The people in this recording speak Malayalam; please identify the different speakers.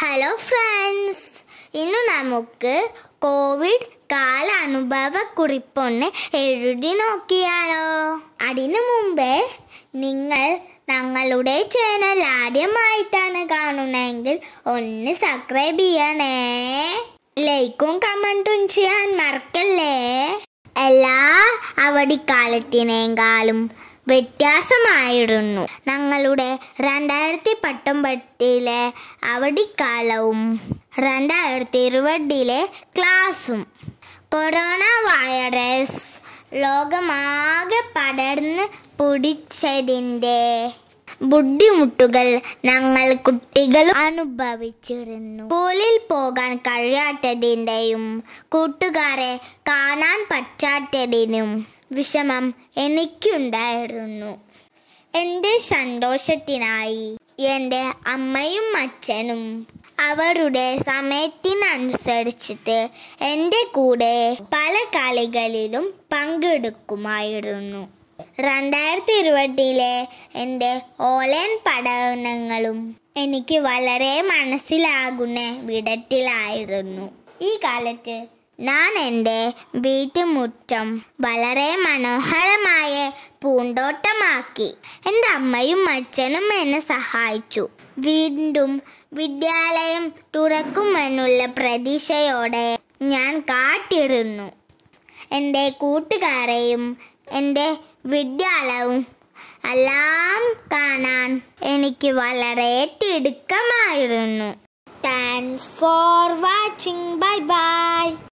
Speaker 1: ഹലോ ഫ്രണ്ട്സ് ഇന്ന് നമുക്ക് കോവിഡ് കുറിപ്പൊന്ന് എഴുതി നോക്കിയാലോ അതിനു മുമ്പേ നിങ്ങൾ ഞങ്ങളുടെ ചാനൽ ആദ്യമായിട്ടാണ് കാണുന്നതെങ്കിൽ ഒന്ന് സബ്സ്ക്രൈബ് ചെയ്യണേ ലൈക്കും കമൻറ്റും ചെയ്യാൻ മറക്കല്ലേ എല്ലാ അവധിക്കാലത്തിനേക്കാളും വ്യത്യാസമായിരുന്നു ഞങ്ങളുടെ രണ്ടായിരത്തി പത്തൊമ്പതിലെ അവധിക്കാലവും രണ്ടായിരത്തി ഇരുപതിലെ ക്ലാസ്സും കൊറോണ വൈറസ് ലോകമാകെ പടർന്ന് പിടിച്ചതിൻ്റെ ബുദ്ധിമുട്ടുകൾ ഞങ്ങൾ കുട്ടികൾ അനുഭവിച്ചിരുന്നു സ്കൂളിൽ പോകാൻ കഴിയാത്തതിൻ്റെയും കൂട്ടുകാരെ കാണാൻ പറ്റാത്തതിനും വിഷമം എനിക്കുണ്ടായിരുന്നു എൻ്റെ സന്തോഷത്തിനായി എൻ്റെ അമ്മയും അച്ഛനും അവരുടെ സമയത്തിനനുസരിച്ചിട്ട് എൻ്റെ കൂടെ പല കളികളിലും പങ്കെടുക്കുമായിരുന്നു രണ്ടായിരത്തി ഇരുപത്തിയിലെ എൻ്റെ ഓൺലൈൻ പഠനങ്ങളും എനിക്ക് വളരെ മനസ്സിലാകുന്ന വിധത്തിലായിരുന്നു ഈ കാലത്ത് ഞാൻ എൻ്റെ വീട്ടുമുറ്റം വളരെ മനോഹരമായ പൂന്തോട്ടമാക്കി എൻ്റെ അമ്മയും അച്ഛനും എന്നെ സഹായിച്ചു വീണ്ടും വിദ്യാലയം തുറക്കുമെന്നുള്ള പ്രതീക്ഷയോടെ ഞാൻ കാട്ടിരുന്നു എൻ്റെ കൂട്ടുകാരെയും എൻ്റെ വിദ്യാലയവും എല്ലാം കാണാൻ എനിക്ക് വളരെ തിടുക്കമായിരുന്നു thanks for watching bye by